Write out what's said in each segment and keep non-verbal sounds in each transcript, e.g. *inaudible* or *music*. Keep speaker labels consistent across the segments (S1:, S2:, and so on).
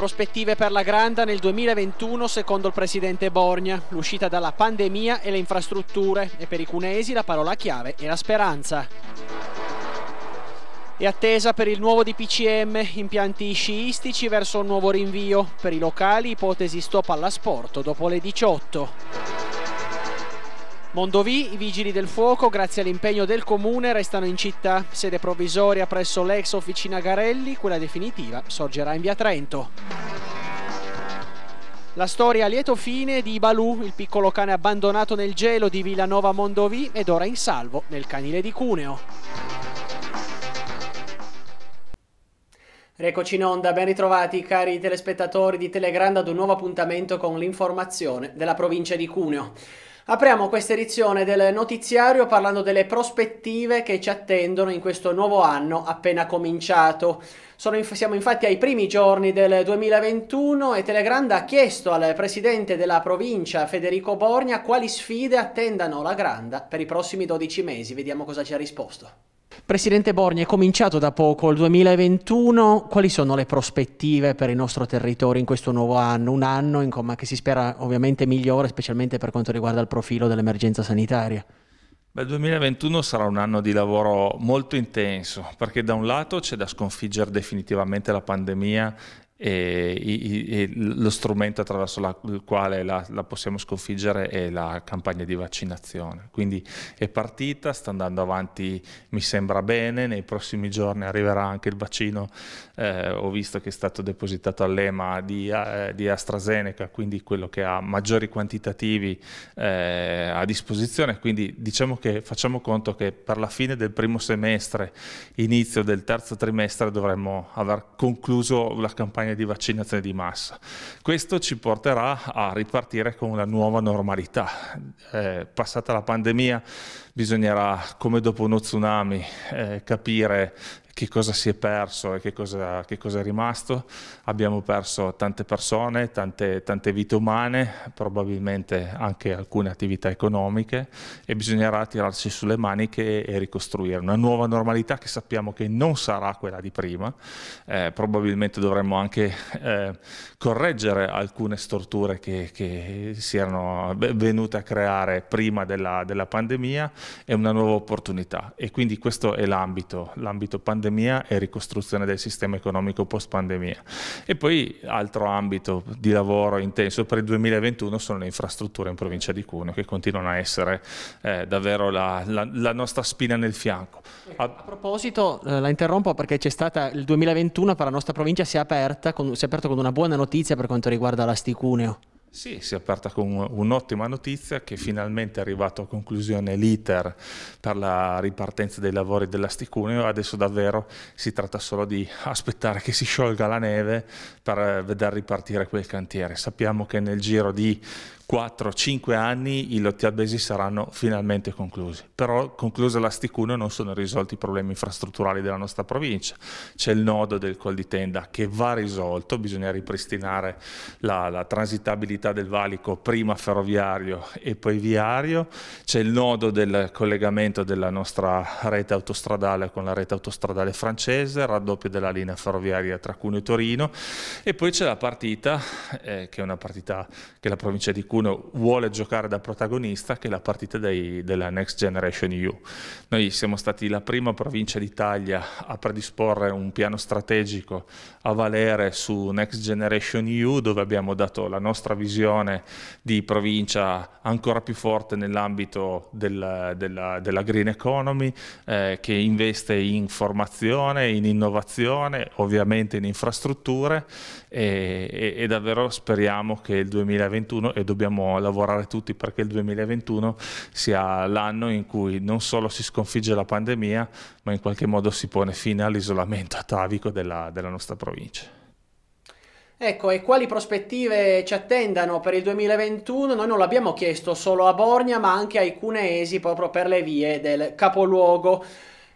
S1: prospettive per la Granda nel 2021 secondo il presidente Borgna, l'uscita dalla pandemia e le infrastrutture e per i cunesi la parola chiave è la speranza. È attesa per il nuovo DPCM impianti sciistici verso un nuovo rinvio, per i locali ipotesi stop all'asporto dopo le 18. Mondovì, i vigili del fuoco, grazie all'impegno del comune, restano in città. Sede provvisoria presso l'ex officina Garelli, quella definitiva sorgerà in via Trento. La storia a lieto fine di Balù, il piccolo cane abbandonato nel gelo di Villanova Mondovì ed ora in salvo nel canile di Cuneo. Recoci in onda, ben ritrovati cari telespettatori di Telegrand ad un nuovo appuntamento con l'informazione della provincia di Cuneo. Apriamo questa edizione del notiziario parlando delle prospettive che ci attendono in questo nuovo anno appena cominciato. Inf- siamo infatti ai primi giorni del 2021 e Telegranda ha chiesto al presidente della provincia Federico Borgna quali sfide attendano la Granda per i prossimi 12 mesi. Vediamo cosa ci ha risposto. Presidente Borni, è cominciato da poco il 2021, quali sono le prospettive per il nostro territorio in questo nuovo anno? Un anno in, che si spera ovviamente migliore, specialmente per quanto riguarda il profilo dell'emergenza sanitaria.
S2: Beh, il 2021 sarà un anno di lavoro molto intenso perché da un lato c'è da sconfiggere definitivamente la pandemia e, e, e lo strumento attraverso la, il quale la, la, possiamo sconfiggere è la campagna di vaccinazione. Quindi è partita, sta andando avanti, mi sembra bene, nei prossimi giorni arriverà anche il vaccino, eh, ho visto che è stato depositato all'EMA di, eh, di, AstraZeneca, quindi quello che ha maggiori quantitativi eh, a disposizione, quindi diciamo che facciamo conto che per la fine del primo semestre, inizio del terzo trimestre dovremmo aver concluso la campagna campagne di vaccinazione di massa. Questo ci porterà a ripartire con una nuova normalità. Eh, passata la pandemia bisognerà, come dopo uno tsunami, eh, capire che cosa si è perso e che cosa, che cosa è rimasto. Abbiamo perso tante persone, tante, tante, vite umane, probabilmente anche alcune attività economiche e bisognerà tirarsi sulle maniche e ricostruire una nuova normalità che sappiamo che non sarà quella di prima. Eh, probabilmente dovremmo anche eh, correggere alcune storture che, che, si erano venute a creare prima della, della pandemia e una nuova opportunità. E quindi questo è l'ambito, l'ambito pandemico pandemia e ricostruzione del sistema economico post pandemia. E poi altro ambito di lavoro intenso per il 2021 sono le infrastrutture in provincia di Cuneo che continuano a essere eh, davvero la, la, la, nostra spina nel fianco. Ecco, a,
S1: proposito, eh, la interrompo perché c'è stata il 2021 per la nostra provincia si è, aperta con, si è aperto con una buona notizia per quanto riguarda l'Asticuneo.
S2: Sì, si è aperta con un'ottima notizia che finalmente è arrivato a conclusione l'iter per la ripartenza dei lavori dell'Asticuneo, adesso davvero si tratta solo di aspettare che si sciolga la neve per eh, veder ripartire quel cantiere. Sappiamo che nel giro di 4-5 anni i lotti albesi saranno finalmente conclusi. Però conclusa la Sticuno non sono risolti i problemi infrastrutturali della nostra provincia. C'è il nodo del Col di Tenda che va risolto, bisogna ripristinare la, la transitabilità del valico prima ferroviario e poi viario. C'è il nodo del collegamento della nostra rete autostradale con la rete autostradale francese, raddoppio della linea ferroviaria tra Cuneo e Torino. E poi c'è la partita, eh, che è una partita che la provincia di Cuneo qualcuno vuole giocare da protagonista, che è la partita dei, della Next Generation EU. Noi siamo stati la prima provincia d'Italia a predisporre un piano strategico a valere su Next Generation EU, dove abbiamo dato la nostra visione di provincia ancora più forte nell'ambito del, della, della, green economy, eh, che investe in formazione, in innovazione, ovviamente in infrastrutture e, e, e davvero speriamo che il 2021 e dobbiamo dobbiamo lavorare tutti perché il 2021 sia l'anno in cui non solo si sconfigge la pandemia, ma in qualche modo si pone fine all'isolamento atavico della, della nostra provincia.
S1: Ecco, e quali prospettive ci attendano per il 2021? Noi non l'abbiamo chiesto solo a Borgna, ma anche ai cuneesi proprio per le vie del capoluogo.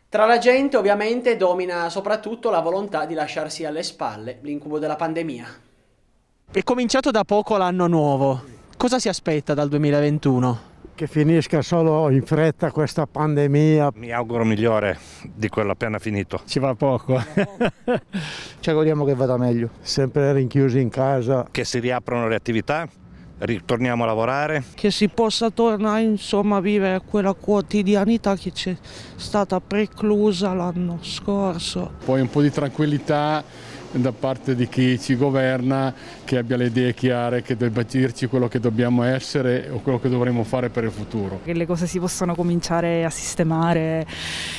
S1: Tra la gente ovviamente domina soprattutto la volontà di lasciarsi alle spalle l'incubo della pandemia. È cominciato da poco l'anno nuovo. Cosa si aspetta dal 2021? Che finisca solo in fretta questa pandemia. Mi auguro
S3: migliore di quello appena finito.
S1: Ci va poco. Eh. *laughs* Ci auguriamo che vada
S4: meglio.
S3: Sempre rinchiusi in casa. Che si riaprano le attività, ritorniamo a lavorare. Che si possa tornare insomma a vivere quella quotidianità che c'è stata preclusa l'anno scorso.
S5: Poi un po' di tranquillità da parte di chi ci governa che abbia le idee chiare, che debba dirci quello che dobbiamo essere o quello che dovremmo fare per il futuro.
S6: Che le cose si possano cominciare a sistemare,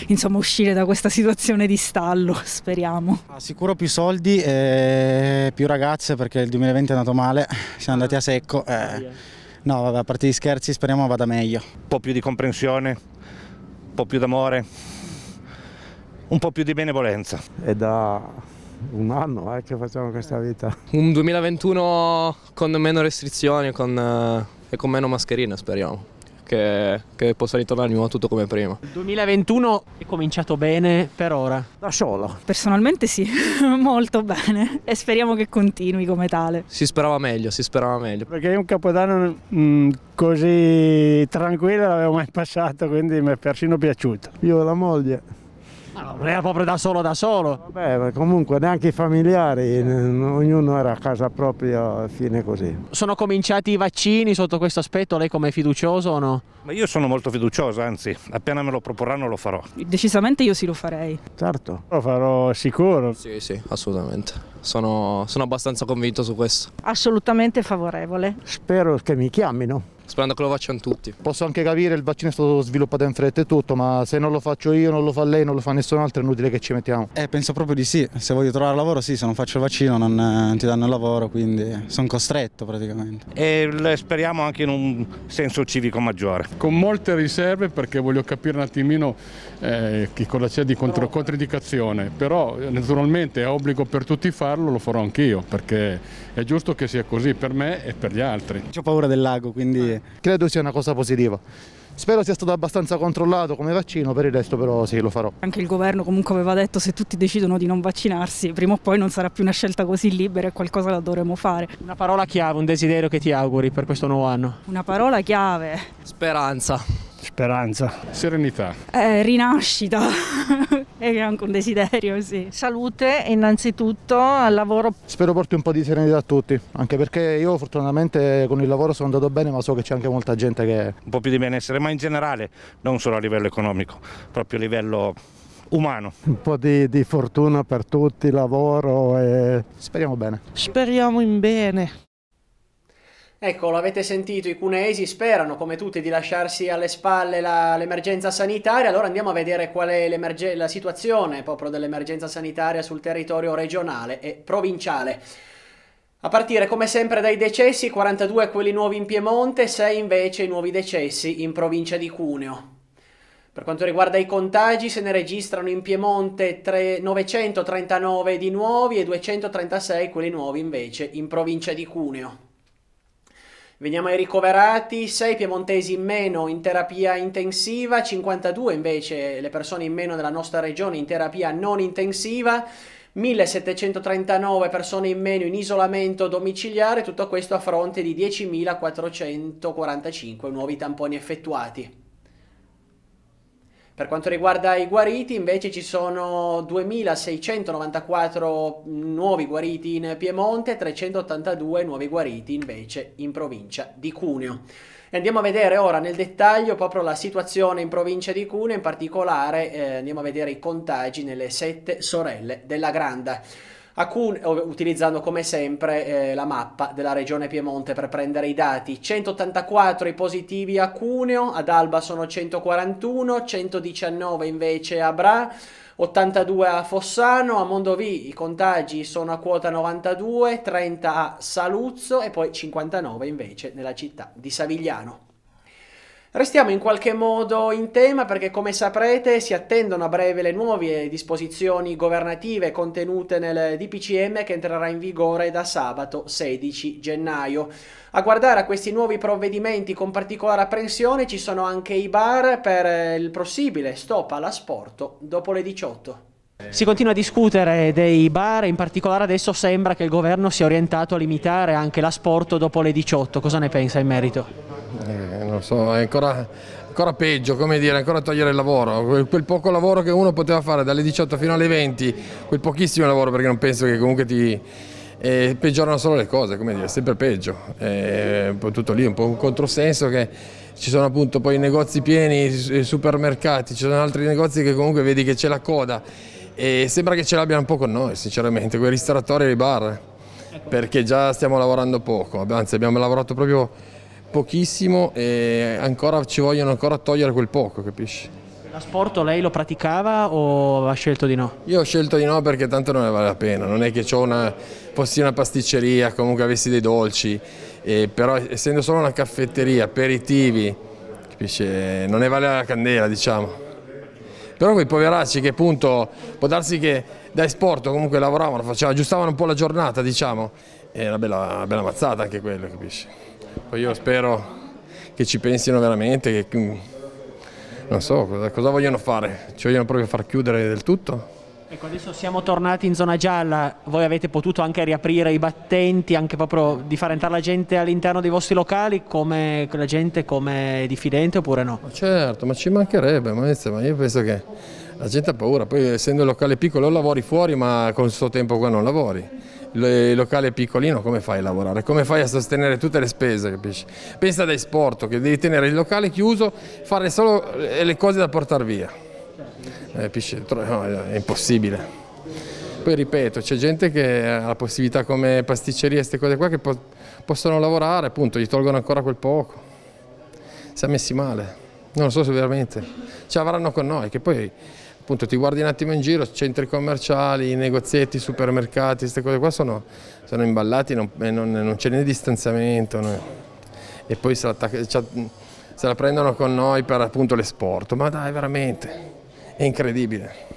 S6: insomma uscire da questa situazione di stallo, *laughs* speriamo.
S1: Sicuro più soldi e più ragazze perché il 2020 è andato male, siamo andati a secco. Eh. No, vabbè, a parte gli scherzi speriamo vada meglio. Un
S3: po' più di comprensione, un po' più d'amore, un po' più di benevolenza. È da un anno eh, che facciamo
S1: questa eh. vita. *laughs*
S4: Un 2021 con meno restrizioni con, eh, e con meno mascherine speriamo. Che, che, possa ritornare di nuovo tutto come prima. Il
S1: 2021 è cominciato bene per ora? Da solo?
S6: Personalmente sì, *laughs* molto bene e speriamo che continui come tale.
S5: Si sperava meglio, si sperava meglio. Perché io un capodanno mh, mm, così tranquillo l'avevo mai passato, quindi mi è persino piaciuto. Io e la moglie.
S1: No, era proprio da solo da solo. Vabbè, comunque neanche i familiari, ognuno era a casa propria, fine così. Sono cominciati i vaccini sotto questo aspetto, lei come è fiducioso o no? Ma io sono molto fiducioso, anzi, appena me lo proporranno lo farò.
S6: Decisamente io sì lo farei.
S1: Certo, lo farò sicuro. Sì, sì, assolutamente. Sono,
S4: sono abbastanza convinto su questo.
S6: Assolutamente favorevole. Spero
S4: che mi chiamino sperando che lo facciano tutti. Posso anche capire, il vaccino è stato sviluppato in fretta e tutto, ma se non lo faccio io, non lo fa lei, non lo fa nessun altro, è inutile che ci mettiamo. Eh, penso proprio di sì, se voglio trovare lavoro sì, se non faccio il vaccino
S1: non, eh, non ti danno il lavoro, quindi sono costretto praticamente.
S3: E speriamo anche in un
S5: senso civico maggiore. Con molte riserve perché voglio capire un attimino eh, che cosa c'è di contro, controindicazione, però eh, naturalmente è obbligo per tutti farlo, lo farò anch'io perché è giusto che sia così per me e per gli altri. Ho paura del lago, quindi
S4: eh, credo sia una cosa positiva. Spero sia stato abbastanza controllato come vaccino, per il resto però sì,
S1: lo farò.
S6: Anche il governo comunque aveva detto se tutti decidono di non vaccinarsi, prima o poi non sarà più una scelta così libera e qualcosa la dovremo fare. Una
S1: parola chiave, un desiderio che ti auguri per questo nuovo anno?
S6: Una parola chiave.
S1: Speranza. Speranza. Serenità.
S6: Eh, rinascita. *laughs* è anche un desiderio, sì. Salute innanzitutto al lavoro.
S4: Spero porti un po' di serenità a tutti, anche perché io fortunatamente con il lavoro sono andato bene, ma so che c'è anche molta gente che...
S3: Un po' più di benessere, ma in generale, non solo a livello economico, proprio a livello umano.
S7: Un po' di, di fortuna per tutti, lavoro e speriamo bene.
S1: Speriamo in bene. Ecco, l'avete sentito, i cuneesi sperano come tutti di lasciarsi alle spalle la, l'emergenza sanitaria, allora andiamo a vedere qual è la situazione proprio dell'emergenza sanitaria sul territorio regionale e provinciale. A partire come sempre dai decessi, 42 quelli nuovi in Piemonte, 6 invece i nuovi decessi in provincia di Cuneo. Per quanto riguarda i contagi, se ne registrano in Piemonte 3, 939 di nuovi e 236 quelli nuovi invece in provincia di Cuneo. Veniamo ai ricoverati, 6 piemontesi in meno in terapia intensiva, 52 invece le persone in meno nella nostra regione in terapia non intensiva. 1739 persone in meno in isolamento domiciliare, tutto questo a fronte di 10.445 nuovi tamponi effettuati. Per quanto riguarda i guariti, invece ci sono 2694 nuovi guariti in Piemonte, e 382 nuovi guariti invece in provincia di Cuneo. Andiamo a vedere ora nel dettaglio proprio la situazione in provincia di Cuneo, in particolare eh, andiamo a vedere i contagi nelle sette sorelle della Granda. Acun eh, utilizzando come sempre eh, la mappa della regione Piemonte per prendere i dati. 184 i positivi a Cuneo, ad Alba sono 141, 119 invece a Bra. 82 a Fossano, a Mondovì i contagi sono a quota 92, 30 a Saluzzo e poi 59 invece nella città di Savigliano. Restiamo in qualche modo in tema perché come saprete si attendono a breve le nuove disposizioni governative contenute nel DPCM che entrerà in vigore da sabato 16 gennaio. A guardare a questi nuovi provvedimenti con particolare apprensione ci sono anche i bar per il possibile stop all'asporto dopo le 18. Si continua a discutere dei bar, in particolare adesso sembra che il governo sia orientato a limitare anche l'asporto dopo le 18. Cosa ne pensa in merito?
S5: Eh, non so, è ancora, ancora peggio, come dire, ancora togliere il lavoro, quel poco lavoro che uno poteva fare dalle 18 fino alle 20, quel pochissimo lavoro perché non penso che comunque ti... Eh, peggiorano solo le cose, come dire, sempre peggio, eh, tutto lì, è un po' un controsenso che ci sono appunto poi negozi pieni, eh, supermercati, ci sono altri negozi che comunque vedi che c'è la coda e sembra che ce l'abbiano un po' con noi sinceramente, quei ristoratori e i bar, eh, perché già stiamo lavorando poco, anzi abbiamo lavorato proprio pochissimo e ancora ci vogliono ancora togliere quel poco, capisci? La L'asporto lei lo praticava o ha scelto di no? Io ho scelto di no perché tanto non ne vale la pena, non è che una, fossi una pasticceria, comunque avessi dei dolci, e però essendo solo una caffetteria, aperitivi, capisci? non ne vale la candela diciamo. Però quei poveracci che appunto può darsi che da esporto comunque lavoravano, facevano, aggiustavano un po' la giornata diciamo, è una bella, una bella mazzata anche quello, capisci? Poi io spero che ci pensino veramente, che mm, non so cosa, cosa vogliono fare, ci vogliono proprio far chiudere del tutto.
S1: Ecco, adesso siamo tornati in zona gialla, voi avete potuto anche riaprire i battenti, anche proprio di far entrare la gente all'interno dei vostri locali, come la
S5: gente come diffidente oppure no? Ma certo, ma ci mancherebbe, ma io penso che la gente ha paura, poi essendo il locale piccolo lavori fuori ma con il suo tempo qua non lavori il locale piccolino come fai a lavorare? Come fai a sostenere tutte le spese? Capisci? Pensa ad Esporto che devi tenere il locale chiuso, fare solo eh, le cose da portare via. Eh, capisci? è impossibile. Poi ripeto, c'è gente che ha la possibilità come pasticcerie, queste cose qua, che po possono lavorare, appunto, gli tolgono ancora quel poco. Si è messi male, non so se veramente ci avranno con noi, che poi appunto ti guardi un attimo in giro, centri commerciali, negozietti, supermercati, queste cose qua sono, sono imballati, non, non, non c'è né distanziamento né. e poi se la, cioè, se la prendono con noi per appunto l'esport, ma dai veramente, è incredibile.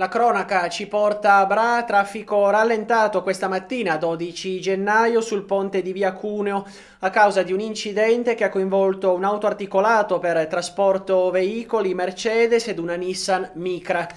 S1: La cronaca ci porta a Bra, traffico rallentato questa mattina 12 gennaio sul ponte di via Cuneo a causa di un incidente che ha coinvolto un auto articolato per trasporto veicoli Mercedes ed una Nissan Micra.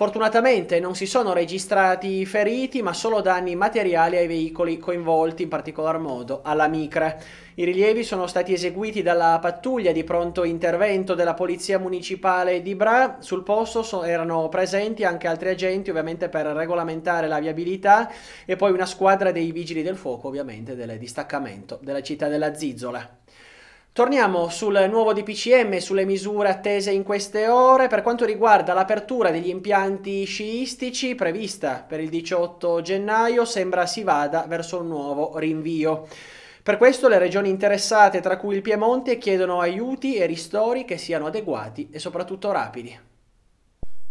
S1: Fortunatamente non si sono registrati feriti, ma solo danni materiali ai veicoli coinvolti, in particolar modo alla Micra. I rilievi sono stati eseguiti dalla pattuglia di pronto intervento della Polizia Municipale di Bra. Sul posto so erano presenti anche altri agenti, ovviamente per regolamentare la viabilità, e poi una squadra dei vigili del fuoco, ovviamente del distaccamento della città della Zizzola. Torniamo sul nuovo DPCM, sulle misure attese in queste ore per quanto riguarda l'apertura degli impianti sciistici prevista per il 18 gennaio, sembra si vada verso un nuovo rinvio. Per questo le regioni interessate, tra cui il Piemonte, chiedono aiuti e ristori che siano adeguati e soprattutto rapidi.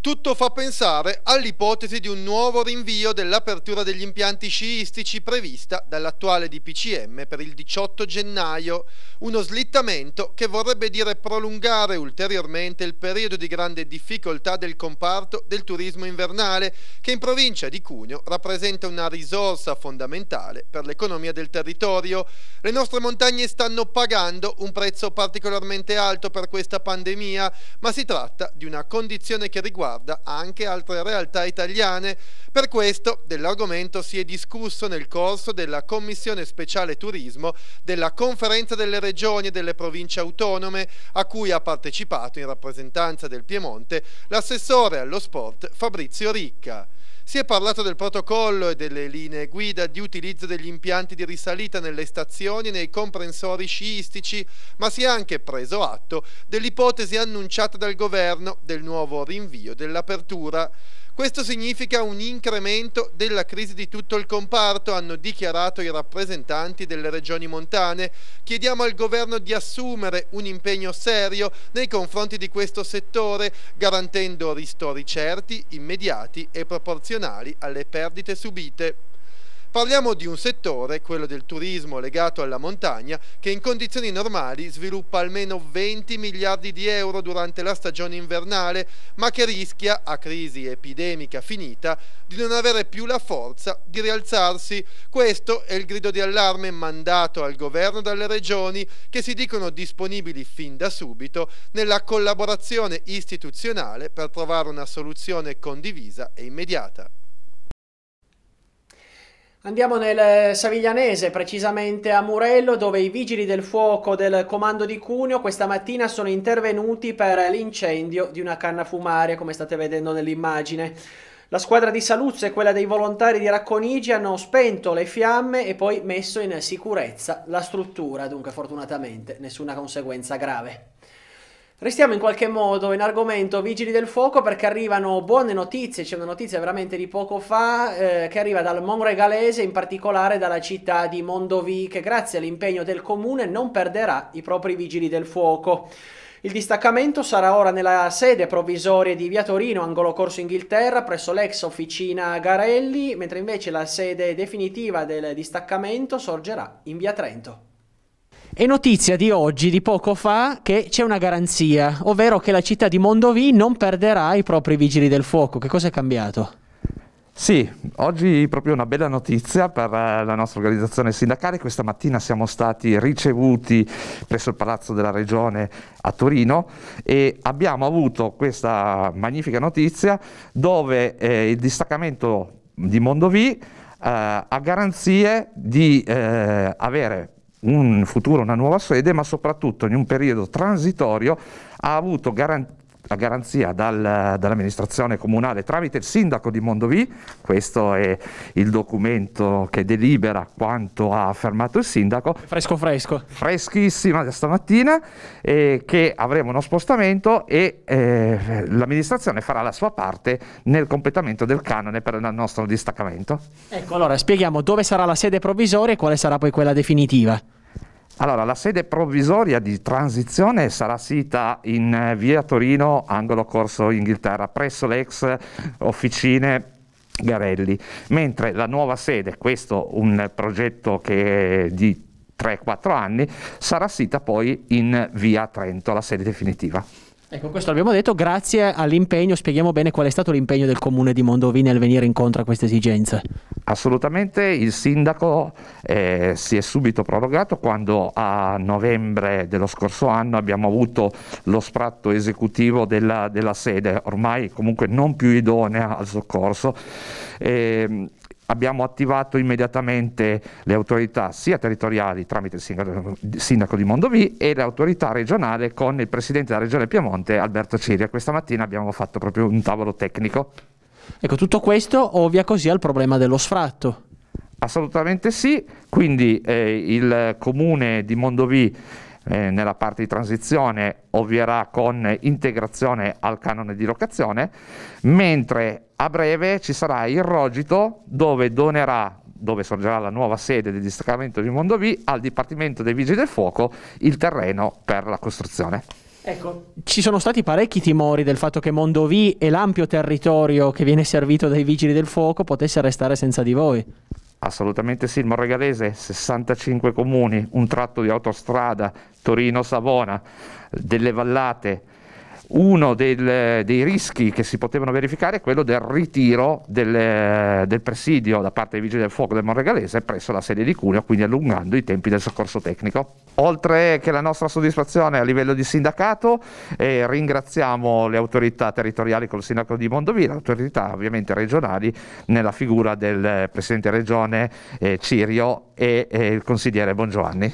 S4: Tutto fa pensare all'ipotesi di un nuovo rinvio dell'apertura degli impianti sciistici prevista dall'attuale DPCM per il 18 gennaio, uno slittamento che vorrebbe dire prolungare ulteriormente il periodo di grande difficoltà del comparto del turismo invernale, che in provincia di Cuneo rappresenta una risorsa fondamentale per l'economia del territorio. Le nostre montagne stanno pagando un prezzo particolarmente alto per questa pandemia, ma si tratta di una condizione che riguarda riguarda anche altre realtà italiane. Per questo dell'argomento si è discusso nel corso della Commissione Speciale Turismo della Conferenza delle Regioni e delle Province Autonome, a cui ha partecipato in rappresentanza del Piemonte l'assessore allo sport Fabrizio Ricca. Si è parlato del protocollo e delle linee guida di utilizzo degli impianti di risalita nelle stazioni e nei comprensori sciistici, ma si è anche preso atto dell'ipotesi annunciata dal governo del nuovo rinvio dell'apertura questo significa un incremento della crisi di tutto il comparto, hanno dichiarato i rappresentanti delle regioni montane. Chiediamo al governo di assumere un impegno serio nei confronti di questo settore, garantendo ristori certi, immediati e proporzionali alle perdite subite. Parliamo di un settore, quello del turismo legato alla montagna, che in condizioni normali sviluppa almeno 20 miliardi di euro durante la stagione invernale, ma che rischia, a crisi epidemica finita, di non avere più la forza di rialzarsi. Questo è il grido di allarme mandato al governo dalle regioni che si dicono disponibili fin da subito nella collaborazione istituzionale per trovare una soluzione condivisa e immediata.
S1: Andiamo nel eh, Saviglianese, precisamente a Murello, dove i vigili del fuoco del comando di Cuneo questa mattina sono intervenuti per l'incendio di una canna fumaria, come state vedendo nell'immagine. La squadra di Saluzzo e quella dei volontari di Racconigi hanno spento le fiamme e poi messo in sicurezza la struttura, dunque fortunatamente nessuna conseguenza grave. Restiamo in qualche modo in argomento Vigili del Fuoco perché arrivano buone notizie, c'è una notizia veramente di poco fa eh, che arriva dal Monregalese, in particolare dalla città di Mondovì che grazie all'impegno del comune non perderà i propri Vigili del Fuoco. Il distaccamento sarà ora nella sede provvisoria di Via Torino, angolo Corso Inghilterra, presso l'ex officina Garelli, mentre invece la sede definitiva del distaccamento sorgerà in Via Trento. È notizia di oggi, di poco fa, che c'è una garanzia, ovvero che la città di Mondovì non perderà i propri vigili del fuoco. Che cosa è cambiato? Sì, oggi proprio una bella
S3: notizia per eh, la nostra organizzazione sindacale. Questa mattina siamo stati ricevuti presso il Palazzo della Regione a Torino e abbiamo avuto questa magnifica notizia dove eh, il distaccamento di Mondovì eh, ha garanzie di eh, avere un futuro una nuova sede, ma soprattutto in un periodo transitorio ha avuto garantito la garanzia dal, dall'amministrazione comunale tramite il sindaco di Mondovì, questo è il documento che delibera quanto ha affermato il sindaco. Fresco fresco. Freschissima da stamattina, eh, che avremo uno spostamento e eh, l'amministrazione farà la sua parte nel completamento del canone per il nostro distaccamento.
S1: Ecco, allora spieghiamo dove sarà la sede provvisoria e quale sarà poi quella definitiva.
S3: Allora, la sede provvisoria di transizione sarà sita in eh, via Torino, angolo Corso Inghilterra, presso le ex officine Garelli, mentre la nuova sede, questo un progetto che è di 3-4 anni, sarà sita poi in via Trento, la sede definitiva.
S1: Ecco, questo l'abbiamo detto, grazie all'impegno, spieghiamo bene qual è stato l'impegno del comune di Mondovì nel venire incontro a queste esigenze.
S3: Assolutamente, il sindaco eh, si è subito prorogato quando a novembre dello scorso anno abbiamo avuto lo spratto esecutivo della, della sede, ormai comunque non più idonea al soccorso. Eh, abbiamo attivato immediatamente le autorità sia territoriali tramite il sindaco, di Mondovì e l'autorità regionale con il presidente della regione Piemonte Alberto Ciria. Questa mattina abbiamo fatto proprio un tavolo tecnico. Ecco, tutto questo ovvia così al problema dello sfratto. Assolutamente sì, quindi eh, il comune di Mondovì eh, nella parte di transizione ovvierà con integrazione al canone di locazione, mentre a breve ci sarà il rogito dove donerà dove sorgerà la nuova sede del distaccamento di Mondovì, al Dipartimento dei Vigili del Fuoco il terreno per la costruzione.
S1: Ecco. Ci sono stati parecchi timori del fatto che Mondovì e l'ampio territorio che viene servito dai vigili del fuoco potesse restare senza di voi.
S3: Assolutamente sì, il Morregalese, 65 comuni, un tratto di autostrada Torino-Savona, delle vallate, uno del, dei rischi che si potevano verificare è quello del ritiro del, del, presidio da parte dei vigili del fuoco del Monregalese presso la sede di Cuneo, quindi allungando i tempi del soccorso tecnico. Oltre che la nostra soddisfazione a livello di sindacato, eh, ringraziamo le autorità territoriali col sindaco di le autorità ovviamente regionali nella figura del eh, presidente regione eh, Cirio e eh, il consigliere Bongiovanni.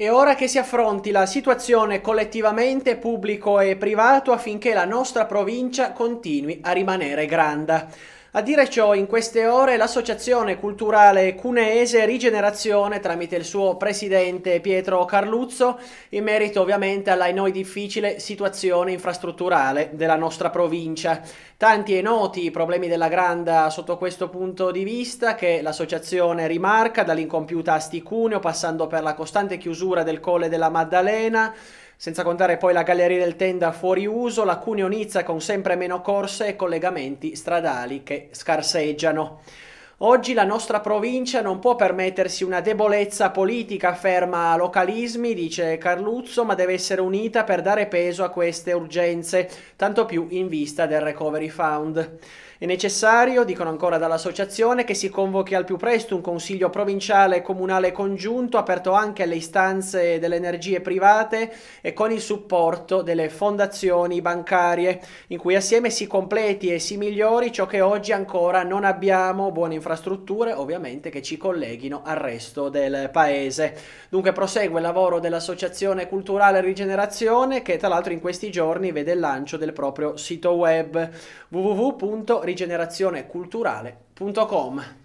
S1: È ora che si affronti la situazione collettivamente pubblico e privato affinché la nostra provincia continui a rimanere grande. A dire ciò, in queste ore l'associazione culturale cuneese Rigenerazione, tramite il suo presidente Pietro Carluzzo, in merito ovviamente alla noi difficile situazione infrastrutturale della nostra provincia. Tanti e noti i problemi della Granda sotto questo punto di vista che l'associazione rimarca, dall'incompiuta Asticuneo, passando per la costante chiusura del Colle della Maddalena, senza contare poi la galleria del tenda fuori uso, la Cuneo Nizza con sempre meno corse e collegamenti stradali che scarseggiano. Oggi la nostra provincia non può permettersi una debolezza politica ferma a localismi, dice Carluzzo, ma deve essere unita per dare peso a queste urgenze, tanto più in vista del Recovery Fund. È necessario, dicono ancora dall'associazione, che si convochi al più presto un consiglio provinciale e comunale congiunto aperto anche alle istanze delle energie private e con il supporto delle fondazioni bancarie, in cui assieme si completi e si migliori ciò che oggi ancora non abbiamo, buone infrastrutture ovviamente che ci colleghino al resto del paese. Dunque prosegue il lavoro dell'Associazione Culturale Rigenerazione che tra l'altro in questi giorni vede il lancio del proprio sito web www rigenerazioneculturale.com.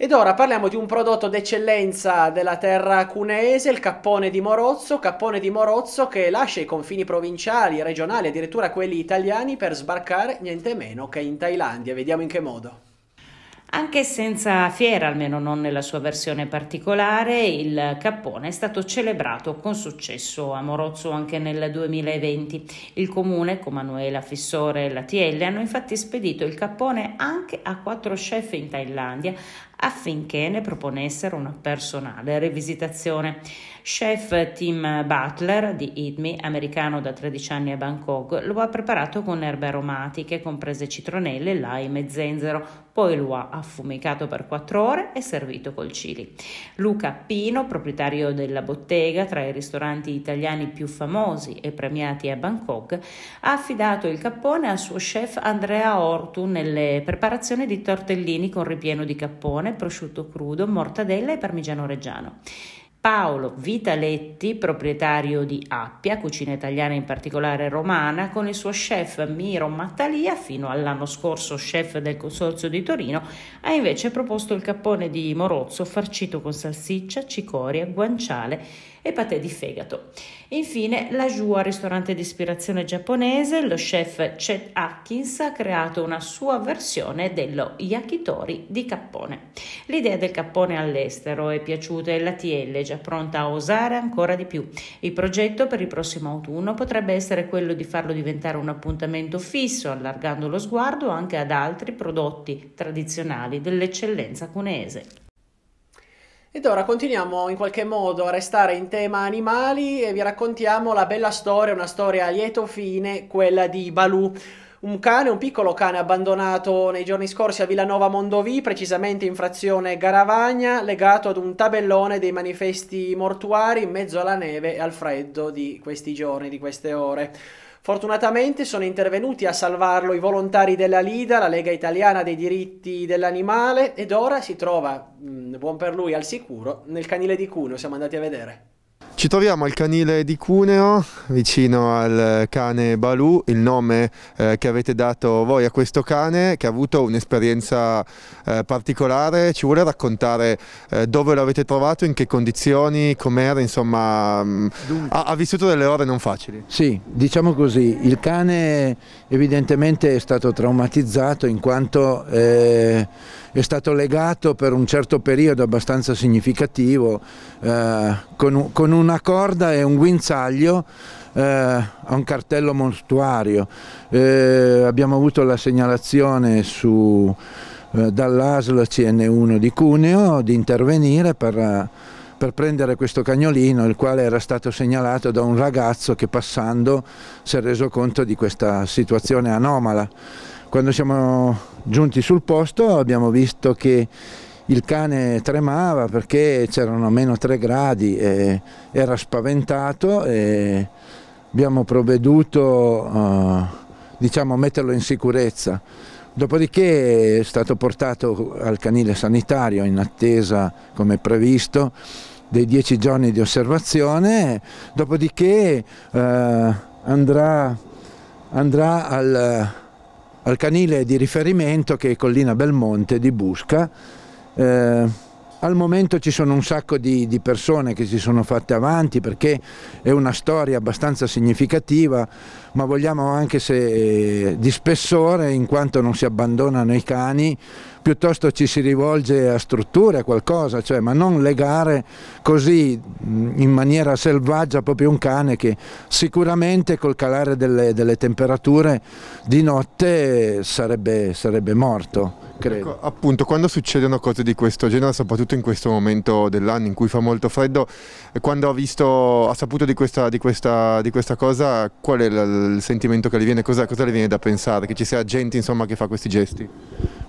S1: Ed ora parliamo di un prodotto d'eccellenza della terra cuneese, il cappone di Morozzo, cappone di Morozzo che lascia i confini provinciali, regionali, addirittura quelli italiani per sbarcare niente meno che in Thailandia. Vediamo in che modo.
S6: Anche senza fiera, almeno non nella sua versione particolare, il cappone è stato celebrato con successo amorozzo anche nel 2020. Il comune, con Manuela Fissore e la TL, hanno infatti spedito il cappone anche a quattro chef in Thailandia affinché ne proponessero una personale rivisitazione. Chef Tim Butler di Idmi, americano da 13 anni a Bangkok, lo ha preparato con erbe aromatiche comprese citronelle, lime e zenzero, poi lo ha affumicato per 4 ore e servito col chili. Luca Pino, proprietario della bottega, tra i ristoranti italiani più famosi e premiati a Bangkok, ha affidato il cappone al suo chef Andrea Ortu nelle preparazioni di tortellini con ripieno di cappone, prosciutto crudo, mortadella e parmigiano reggiano. Paolo Vitaletti, proprietario di Appia, cucina italiana in particolare romana, con il suo chef Miro Mattalia, fino all'anno scorso chef del Consorzio di Torino, ha invece proposto il cappone di Morozzo farcito con salsiccia, cicoria, guanciale e patè di fegato. Infine, la Jua, ristorante di ispirazione giapponese, lo chef Chet Atkins ha creato una sua versione dello yakitori di cappone. L'idea del cappone all'estero è piaciuta e la TL Norvegia, pronta a osare ancora di più. Il progetto per il prossimo autunno potrebbe essere quello di farlo diventare un appuntamento fisso, allargando lo sguardo anche ad altri prodotti tradizionali dell'eccellenza cuneese.
S1: Ed ora continuiamo in qualche modo a restare in tema animali e vi raccontiamo la bella storia, una storia a lieto fine, quella di Baloo un cane, un piccolo cane abbandonato nei giorni scorsi a Villanova Mondovì, precisamente in frazione Garavagna, legato ad un tabellone dei manifesti mortuari in mezzo alla neve e al freddo di questi giorni, di queste ore. Fortunatamente sono intervenuti a salvarlo i volontari della LIDA, la Lega Italiana dei diritti dell'animale, ed ora si trova, mm, buon per lui, al sicuro nel canile di Cuneo. Siamo andati a vedere. Ci
S4: troviamo al canile di Cuneo, vicino al cane Balù, il nome eh, che avete dato voi a questo cane che ha avuto un'esperienza eh, particolare. Ci vuole raccontare eh, dove lo avete trovato, in che condizioni, com'era, insomma, mm, ha, ha, vissuto delle ore non facili. Sì, diciamo così, il cane
S7: evidentemente è stato traumatizzato in quanto eh, è stato legato per un certo periodo abbastanza significativo con, eh, con un una corda e un guinzaglio eh, a un cartello mortuario. Eh, abbiamo avuto la segnalazione su, eh, dall'ASL CN1 di Cuneo di intervenire per, eh, per prendere questo cagnolino il quale era stato segnalato da un ragazzo che passando si è reso conto di questa situazione anomala. Quando siamo giunti sul posto abbiamo visto che il cane tremava perché c'erano meno 3 gradi e era spaventato e abbiamo provveduto eh, diciamo, a metterlo in sicurezza. Dopodiché è stato portato al canile sanitario in attesa, come previsto, dei 10 giorni di osservazione, dopodiché eh, andrà, andrà al, al canile di riferimento che è Collina Belmonte di Busca, eh, al momento ci sono un sacco di, di, persone che si sono fatte avanti perché è una storia abbastanza significativa, ma vogliamo anche se eh, di spessore in quanto non si abbandonano i cani piuttosto ci si rivolge a strutture, a qualcosa, cioè, ma non legare così in maniera selvaggia proprio un cane che sicuramente col calare delle, delle temperature di notte sarebbe, sarebbe morto.
S4: Credo. Ecco, appunto, quando succedono cose di questo genere, soprattutto in questo momento dell'anno in cui fa molto freddo, eh, quando ha, visto, ha saputo di questa, di, questa, di questa, cosa, qual è il sentimento che le viene? Cosa, cosa le viene da pensare? Che ci sia gente insomma, che fa questi gesti?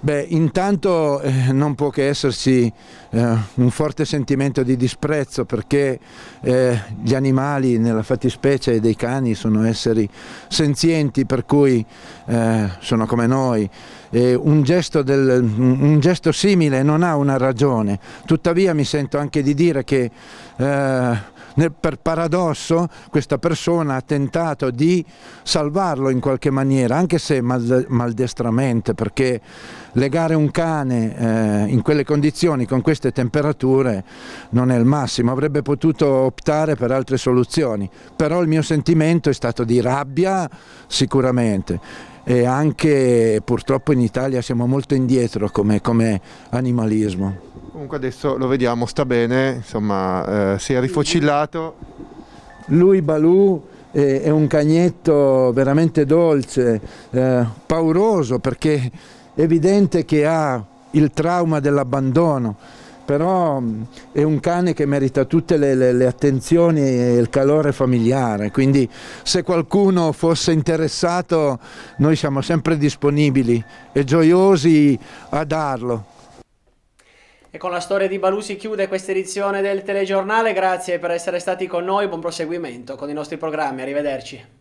S7: Beh, intanto eh, non può che esserci eh, un forte sentimento di disprezzo perché eh, gli animali, nella fattispecie dei cani, sono esseri senzienti per cui eh, sono come noi. Un gesto, del, un, gesto simile non ha una ragione, tuttavia mi sento anche di dire che eh, nel, per paradosso questa persona ha tentato di salvarlo in qualche maniera, anche se mal, maldestramente, perché legare un cane eh, in quelle condizioni con questi queste temperature non è il massimo, avrebbe potuto optare per altre soluzioni, però il mio sentimento è stato di rabbia sicuramente e anche purtroppo in Italia siamo molto indietro come, come animalismo.
S4: Comunque adesso lo vediamo, sta bene, insomma eh, si è rifocillato.
S7: Lui Balù è, è un cagnetto veramente dolce, eh, pauroso perché è evidente che ha il trauma dell'abbandono però mm, è un cane che merita tutte le, le, le attenzioni e il calore familiare, quindi se qualcuno fosse interessato noi siamo sempre disponibili e gioiosi a darlo.
S1: E con la storia di si chiude questa edizione del telegiornale, grazie per essere stati con noi, buon proseguimento con i nostri programmi, arrivederci.